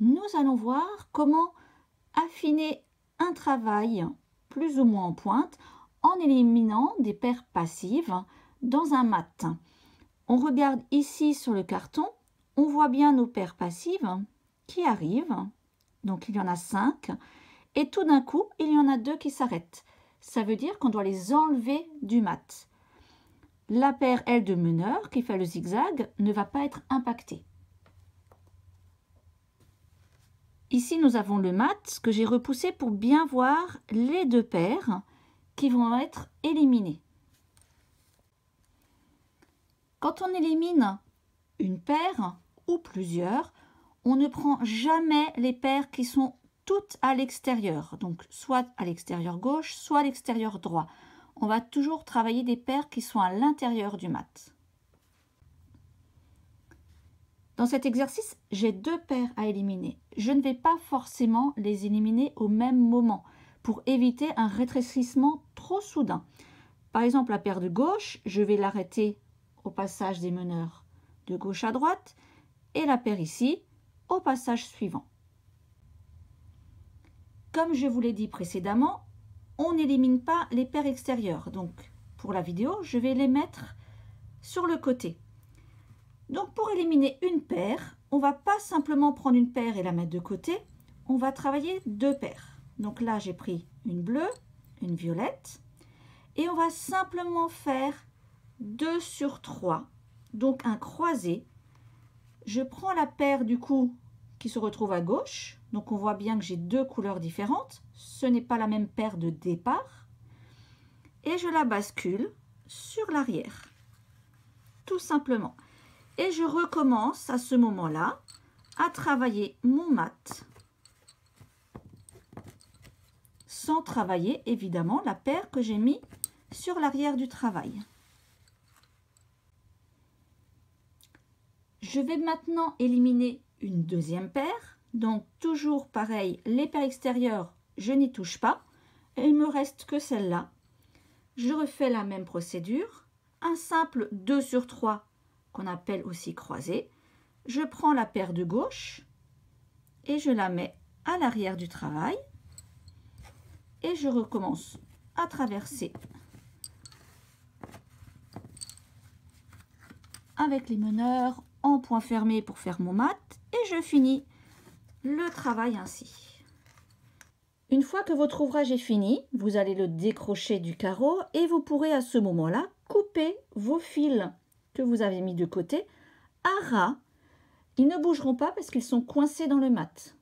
nous allons voir comment affiner un travail plus ou moins en pointe en éliminant des paires passives dans un mat. On regarde ici sur le carton, on voit bien nos paires passives qui arrivent. Donc il y en a cinq et tout d'un coup, il y en a deux qui s'arrêtent. Ça veut dire qu'on doit les enlever du mat. La paire L de meneur qui fait le zigzag ne va pas être impactée. Ici, nous avons le mat que j'ai repoussé pour bien voir les deux paires qui vont être éliminées. Quand on élimine une paire ou plusieurs, on ne prend jamais les paires qui sont toutes à l'extérieur, donc soit à l'extérieur gauche, soit à l'extérieur droit. On va toujours travailler des paires qui sont à l'intérieur du mat. Dans cet exercice, j'ai deux paires à éliminer. Je ne vais pas forcément les éliminer au même moment pour éviter un rétrécissement trop soudain. Par exemple, la paire de gauche, je vais l'arrêter au passage des meneurs de gauche à droite et la paire ici au passage suivant. Comme je vous l'ai dit précédemment, on n'élimine pas les paires extérieures. Donc, pour la vidéo, je vais les mettre sur le côté. Donc pour éliminer une paire, on va pas simplement prendre une paire et la mettre de côté, on va travailler deux paires. Donc là, j'ai pris une bleue, une violette, et on va simplement faire 2 sur 3, donc un croisé. Je prends la paire du coup qui se retrouve à gauche, donc on voit bien que j'ai deux couleurs différentes, ce n'est pas la même paire de départ, et je la bascule sur l'arrière, tout simplement et je recommence à ce moment-là à travailler mon mat sans travailler évidemment la paire que j'ai mis sur l'arrière du travail. Je vais maintenant éliminer une deuxième paire. Donc toujours pareil, les paires extérieures, je n'y touche pas. il me reste que celle-là. Je refais la même procédure. Un simple 2 sur 3 qu'on appelle aussi croisé, je prends la paire de gauche et je la mets à l'arrière du travail et je recommence à traverser avec les meneurs en point fermé pour faire mon mat et je finis le travail ainsi. Une fois que votre ouvrage est fini, vous allez le décrocher du carreau et vous pourrez à ce moment-là couper vos fils que vous avez mis de côté, à ras, ils ne bougeront pas parce qu'ils sont coincés dans le mat.